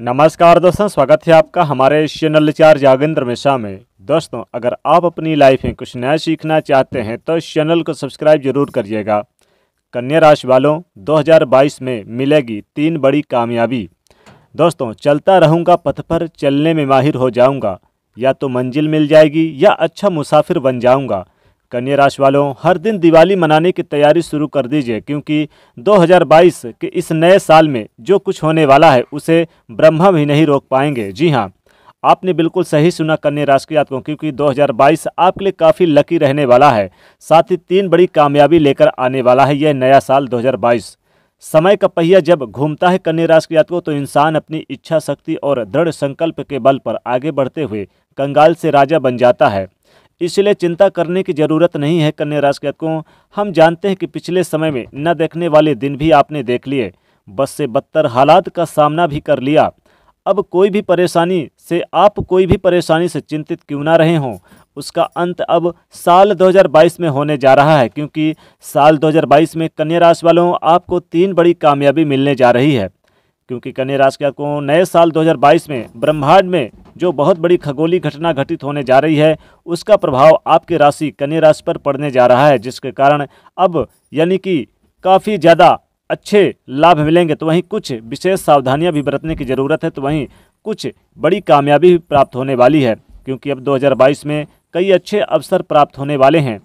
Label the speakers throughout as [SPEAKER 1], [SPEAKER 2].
[SPEAKER 1] नमस्कार दोस्तों स्वागत है आपका हमारे चैनल चार जागेंद्र मिश्रा में दोस्तों अगर आप अपनी लाइफ में कुछ नया सीखना चाहते हैं तो इस चैनल को सब्सक्राइब जरूर करिएगा कन्या राशि वालों 2022 में मिलेगी तीन बड़ी कामयाबी दोस्तों चलता रहूँगा पथ पर चलने में माहिर हो जाऊँगा या तो मंजिल मिल जाएगी या अच्छा मुसाफिर बन जाऊँगा कन्या राशि वालों हर दिन दिवाली मनाने की तैयारी शुरू कर दीजिए क्योंकि 2022 के इस नए साल में जो कुछ होने वाला है उसे ब्रह्मा भी नहीं रोक पाएंगे जी हाँ आपने बिल्कुल सही सुना कन्या राशि के जातकों क्योंकि 2022 आपके लिए काफ़ी लकी रहने वाला है साथ ही तीन बड़ी कामयाबी लेकर आने वाला है यह नया साल 2022 समय का पहिया जब घूमता है कन्या राशि के जातकों तो इंसान अपनी इच्छा शक्ति और दृढ़ संकल्प के बल पर आगे बढ़ते हुए कंगाल से राजा बन जाता है इसलिए चिंता करने की जरूरत नहीं है कन्या राशि जातकों हम जानते हैं कि पिछले समय में न देखने वाले दिन भी आपने देख लिए बस से बदतर हालात का सामना भी कर लिया अब कोई भी परेशानी से आप कोई भी परेशानी से चिंतित क्यों ना रहे हों उसका अंत अब साल 2022 में होने जा रहा है क्योंकि साल 2022 में कन्या राशि वालों आपको तीन बड़ी कामयाबी मिलने जा रही है क्योंकि कन्या राशि को नए साल 2022 में ब्रह्मांड में जो बहुत बड़ी खगोली घटना घटित होने जा रही है उसका प्रभाव आपकी राशि कन्या राशि पर पड़ने जा रहा है जिसके कारण अब यानी कि काफ़ी ज़्यादा अच्छे लाभ मिलेंगे तो वहीं कुछ विशेष सावधानियां भी बरतने की ज़रूरत है तो वहीं कुछ बड़ी कामयाबी भी प्राप्त होने वाली है क्योंकि अब 2022 में कई अच्छे अवसर प्राप्त होने वाले हैं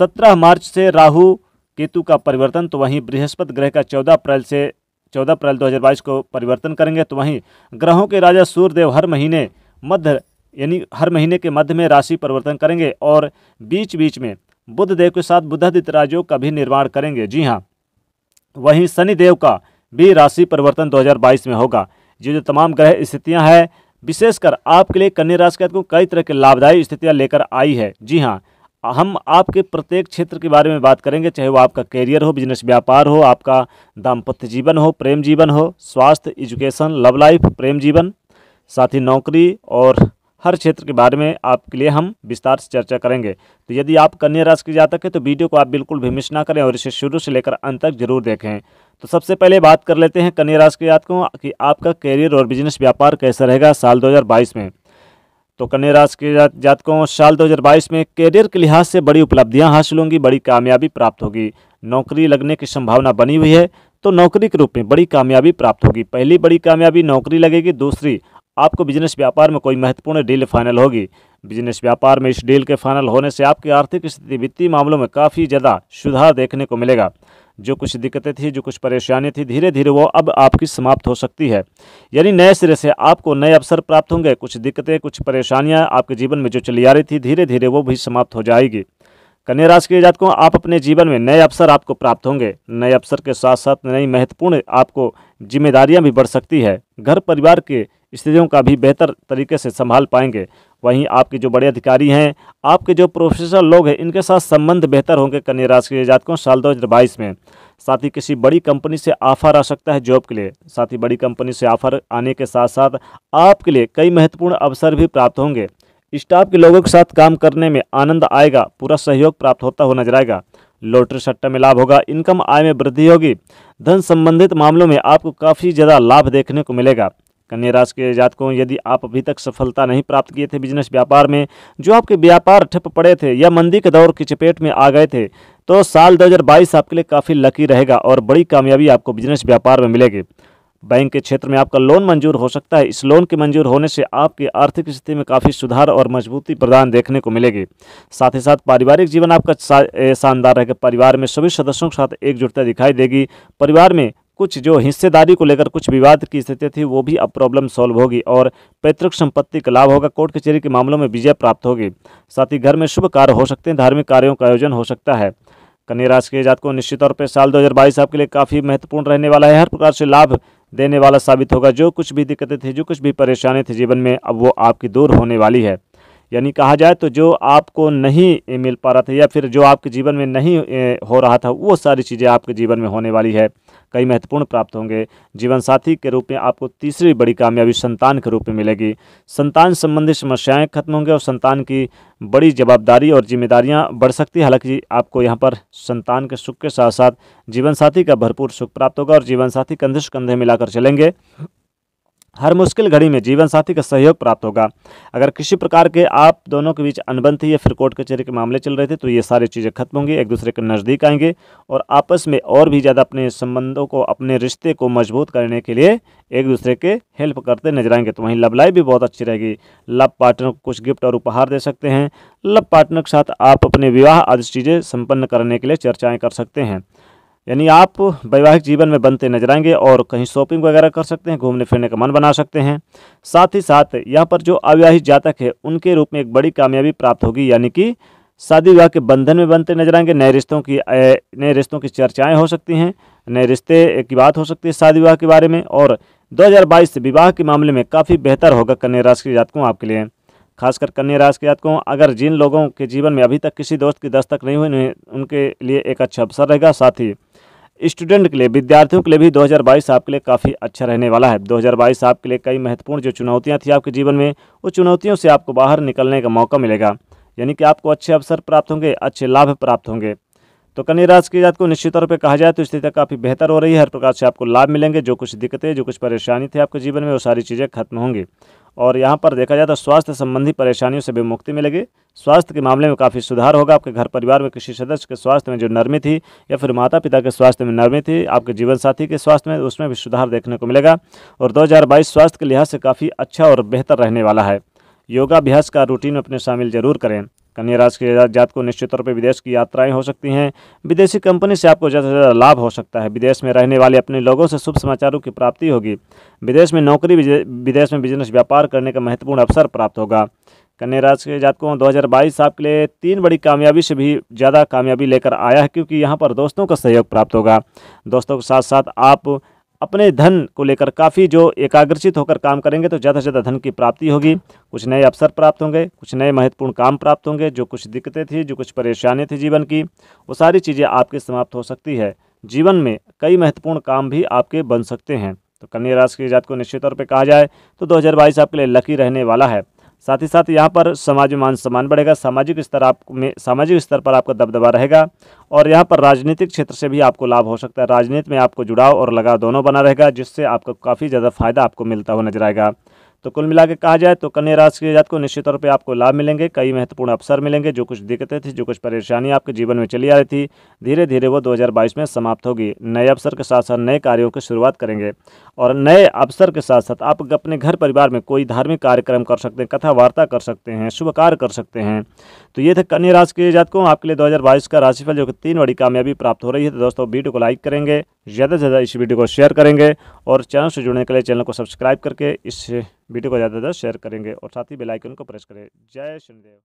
[SPEAKER 1] 17 मार्च से राहु केतु का परिवर्तन तो वहीं बृहस्पति ग्रह का 14 अप्रैल से 14 अप्रैल 2022 को परिवर्तन करेंगे तो वहीं ग्रहों के राजा सूर्यदेव हर महीने मध्य यानी हर महीने के मध्य में राशि परिवर्तन करेंगे और बीच बीच में बुद्ध देव के साथ बुद्धादित्य राजयोग का भी निर्माण करेंगे जी हाँ वहीं शनि देव का भी राशि परिवर्तन 2022 में होगा ये जो तमाम ग्रह स्थितियां हैं विशेषकर आपके लिए कन्या राशि के को तो कई तरह के लाभदायी स्थितियां लेकर आई है जी हाँ हम आपके प्रत्येक क्षेत्र के बारे में बात करेंगे चाहे वो आपका करियर हो बिजनेस व्यापार हो आपका दाम्पत्य जीवन हो प्रेम जीवन हो स्वास्थ्य एजुकेशन लव लाइफ प्रेम जीवन साथ ही नौकरी और हर क्षेत्र के बारे में आपके लिए हम विस्तार से चर्चा करेंगे तो यदि आप कन्या राशि के जातक हैं तो वीडियो को आप बिल्कुल भी मिस ना करें और इसे शुरू से लेकर अंत तक जरूर देखें तो सबसे पहले बात कर लेते हैं कन्या राशि के जातकों कि आपका करियर और बिजनेस व्यापार कैसा रहेगा साल दो में तो कन्या राशि के जातकों साल दो में करियर के लिहाज से बड़ी उपलब्धियाँ हासिल होंगी बड़ी कामयाबी प्राप्त होगी नौकरी लगने की संभावना बनी हुई है तो नौकरी के रूप में बड़ी कामयाबी प्राप्त होगी पहली बड़ी कामयाबी नौकरी लगेगी दूसरी आपको बिजनेस व्यापार में कोई महत्वपूर्ण डील फाइनल होगी बिजनेस व्यापार में इस डील के फाइनल होने से आपकी आर्थिक स्थिति वित्तीय मामलों में काफ़ी ज़्यादा सुधार देखने को मिलेगा जो कुछ दिक्कतें थी जो कुछ परेशानी थी धीरे धीरे वो अब आपकी समाप्त हो सकती है यानी नए सिरे से आपको नए अवसर प्राप्त होंगे कुछ दिक्कतें कुछ परेशानियां आपके जीवन में जो चली आ रही थी धीरे धीरे वो भी समाप्त हो जाएगी कन्या राशि के जातकों आप अपने जीवन में नए अवसर आपको प्राप्त होंगे नए अवसर के साथ साथ नई महत्वपूर्ण आपको जिम्मेदारियां भी बढ़ सकती है घर परिवार के स्थितियों का भी बेहतर तरीके से संभाल पाएंगे वहीं आपके जो बड़े अधिकारी हैं आपके जो प्रोफेशनल लोग हैं इनके साथ संबंध बेहतर होंगे कन्या राशि के जातकों साल दो में साथ ही किसी बड़ी कंपनी से ऑफर आ सकता है जॉब के लिए साथ ही बड़ी कंपनी से ऑफर आने के साथ साथ आपके लिए कई महत्वपूर्ण अवसर भी प्राप्त होंगे स्टाफ के लोगों के साथ काम करने में आनंद आएगा पूरा सहयोग प्राप्त होता हुआ नजर आएगा लॉटरी सट्टा में लाभ होगा इनकम आय में वृद्धि होगी धन संबंधित मामलों में आपको काफ़ी ज़्यादा लाभ देखने को मिलेगा कन्या राशि के जातकों यदि आप अभी तक सफलता नहीं प्राप्त किए थे बिजनेस व्यापार में जो आपके व्यापार ठप पड़े थे या मंदी के दौर की चपेट में आ गए थे तो साल 2022 आपके लिए काफ़ी लकी रहेगा और बड़ी कामयाबी आपको बिजनेस व्यापार में मिलेगी बैंक के क्षेत्र में आपका लोन मंजूर हो सकता है इस लोन के मंजूर होने से आपकी आर्थिक स्थिति में काफ़ी सुधार और मजबूती प्रदान देखने को मिलेगी साथ ही साथ पारिवारिक जीवन आपका शानदार रहेगा परिवार में सभी सदस्यों के साथ एकजुटता दिखाई देगी परिवार में कुछ जो हिस्सेदारी को लेकर कुछ विवाद की स्थिति थी वो भी अब प्रॉब्लम सॉल्व होगी और पैतृक संपत्ति का लाभ होगा कोर्ट कचहरी के मामलों में विजय प्राप्त होगी साथ ही घर में शुभ कार्य हो सकते हैं धार्मिक कार्यों का आयोजन हो सकता है कन्या राशि के जातकों निश्चित तौर पर साल 2022 आपके लिए काफ़ी महत्वपूर्ण रहने वाला है हर प्रकार से लाभ देने वाला साबित होगा जो कुछ भी दिक्कतें थी जो कुछ भी परेशानी थी जीवन में अब वो आपकी दूर होने वाली है यानी कहा जाए तो जो आपको नहीं मिल पा रहा था या फिर जो आपके जीवन में नहीं हो रहा था वो सारी चीज़ें आपके जीवन में होने वाली है कई महत्वपूर्ण प्राप्त होंगे जीवन साथी के रूप में आपको तीसरी बड़ी कामयाबी संतान के रूप में मिलेगी संतान संबंधी समस्याएं खत्म होंगी और संतान की बड़ी जवाबदारी और जिम्मेदारियां बढ़ सकती है हालांकि आपको यहां पर संतान के सुख के साथ साथ जीवन साथी का भरपूर सुख प्राप्त होगा और जीवन साथी कंधे से कंधे मिलाकर चलेंगे हर मुश्किल घड़ी में जीवन साथी का सहयोग प्राप्त होगा अगर किसी प्रकार के आप दोनों के बीच अनबन थी या फिर कोर्ट कचहरी के, के मामले चल रहे थे तो ये सारी चीज़ें खत्म होंगी एक दूसरे के नज़दीक आएंगे और आपस में और भी ज़्यादा अपने संबंधों को अपने रिश्ते को मजबूत करने के लिए एक दूसरे के हेल्प करते नजर आएंगे तो वहीं लव लाइफ भी बहुत अच्छी रहेगी लव पार्टनर को कुछ गिफ्ट और उपहार दे सकते हैं लव पार्टनर के साथ आप अपने विवाह आदि चीज़ें संपन्न करने के लिए चर्चाएँ कर सकते हैं यानी आप वैवाहिक जीवन में बनते नजर आएंगे और कहीं शॉपिंग वगैरह कर सकते हैं घूमने फिरने का मन बना सकते हैं साथ ही साथ यहाँ पर जो अविवाहित जातक है उनके रूप में एक बड़ी कामयाबी प्राप्त होगी यानी कि शादी विवाह के बंधन में बनते नजर आएंगे नए रिश्तों की नए रिश्तों की चर्चाएँ हो सकती हैं नए रिश्ते की बात हो सकती है शादी विवाह के बारे में और 2022 विवाह के मामले में काफ़ी बेहतर होगा कन्या राशि के जातकों आपके लिए खासकर कन्या राशि के जातकों अगर जिन लोगों के जीवन में अभी तक किसी दोस्त की दस्तक नहीं हुई उनके लिए एक अच्छा अवसर रहेगा साथ ही स्टूडेंट के लिए विद्यार्थियों के लिए भी 2022 आपके लिए काफ़ी अच्छा रहने वाला है 2022 आपके लिए कई महत्वपूर्ण जो चुनौतियाँ थी आपके जीवन में वो चुनौतियों से आपको बाहर निकलने का मौका मिलेगा यानी कि आपको अच्छे अवसर प्राप्त होंगे अच्छे लाभ प्राप्त होंगे तो कन्या राशि की जात को निश्चित तौर पर कहा जाए तो स्थिति काफ़ी बेहतर हो रही है हर प्रकार से आपको लाभ मिलेंगे जो कुछ दिक्कतें जो कुछ परेशानी थी आपके जीवन में वो सारी चीज़ें खत्म होंगी और यहाँ पर देखा जाए तो स्वास्थ्य संबंधी परेशानियों से भी मुक्ति मिलेगी स्वास्थ्य के मामले में काफ़ी सुधार होगा आपके घर परिवार में किसी सदस्य के स्वास्थ्य में जो नरमी थी या फिर माता पिता के स्वास्थ्य में नरमी थी आपके जीवन साथी के स्वास्थ्य में उसमें भी सुधार देखने को मिलेगा और दो स्वास्थ्य के लिहाज से काफ़ी अच्छा और बेहतर रहने वाला है योगाभ्यास का रूटीन अपने शामिल जरूर करें कन्या राशि के जात को निश्चित तौर पर विदेश की यात्राएं हो सकती हैं विदेशी कंपनी से आपको ज़्यादा से ज़्यादा लाभ हो सकता है विदेश में रहने वाले अपने लोगों से शुभ समाचारों की प्राप्ति होगी विदेश में नौकरी विदेश में बिजनेस व्यापार करने का महत्वपूर्ण अवसर प्राप्त होगा कन्या राशि के जातकों हज़ार बाईस आपके लिए तीन बड़ी कामयाबी से भी ज़्यादा कामयाबी लेकर आया है क्योंकि यहाँ पर दोस्तों का सहयोग प्राप्त होगा दोस्तों के साथ साथ आप अपने धन को लेकर काफ़ी जो एकाग्रचित होकर काम करेंगे तो ज़्यादा से ज़्यादा धन की प्राप्ति होगी कुछ नए अवसर प्राप्त होंगे कुछ नए महत्वपूर्ण काम प्राप्त होंगे जो कुछ दिक्कतें थी जो कुछ परेशानी थी जीवन की वो सारी चीज़ें आपकी समाप्त हो सकती है जीवन में कई महत्वपूर्ण काम भी आपके बन सकते हैं तो कन्या राशि के जात को निश्चित तौर पर कहा जाए तो दो आपके लिए लकी रहने वाला है साथ ही साथ यहाँ पर समाज में मान सम्मान बढ़ेगा सामाजिक स्तर आप में सामाजिक स्तर पर आपका दबदबा रहेगा और यहाँ पर राजनीतिक क्षेत्र से भी आपको लाभ हो सकता है राजनीति में आपको जुड़ाव और लगाव दोनों बना रहेगा जिससे आपको काफ़ी ज़्यादा फायदा आपको मिलता हुआ नजर आएगा तो कुल मिला कहा जाए तो कन्या राशि के जात को निश्चित तौर पर आपको लाभ मिलेंगे कई महत्वपूर्ण अवसर मिलेंगे जो कुछ दिक्कतें थी जो कुछ परेशानी आपके जीवन में चली आ रही थी धीरे धीरे वो 2022 में समाप्त होगी नए अवसर के साथ साथ नए कार्यों की शुरुआत करेंगे और नए अवसर के साथ साथ आप अपने घर परिवार में कोई धार्मिक कार्यक्रम कर सकते हैं कथा वार्ता कर सकते हैं शुभ कार्य कर सकते हैं तो ये थे कन्या राशि के जातकों आपके लिए दो का राशिफल जो कि तीन बड़ी कामयाबी प्राप्त हो रही है तो दोस्तों वीडियो को लाइक करेंगे ज़्यादा से ज़्यादा इस वीडियो को शेयर करेंगे और चैनल से जुड़ने के लिए चैनल को सब्सक्राइब करके इस वीडियो को ज़्यादा से ज़्यादा शेयर करेंगे और साथ ही बेलाइकन को प्रेस करें जय श्रीदेव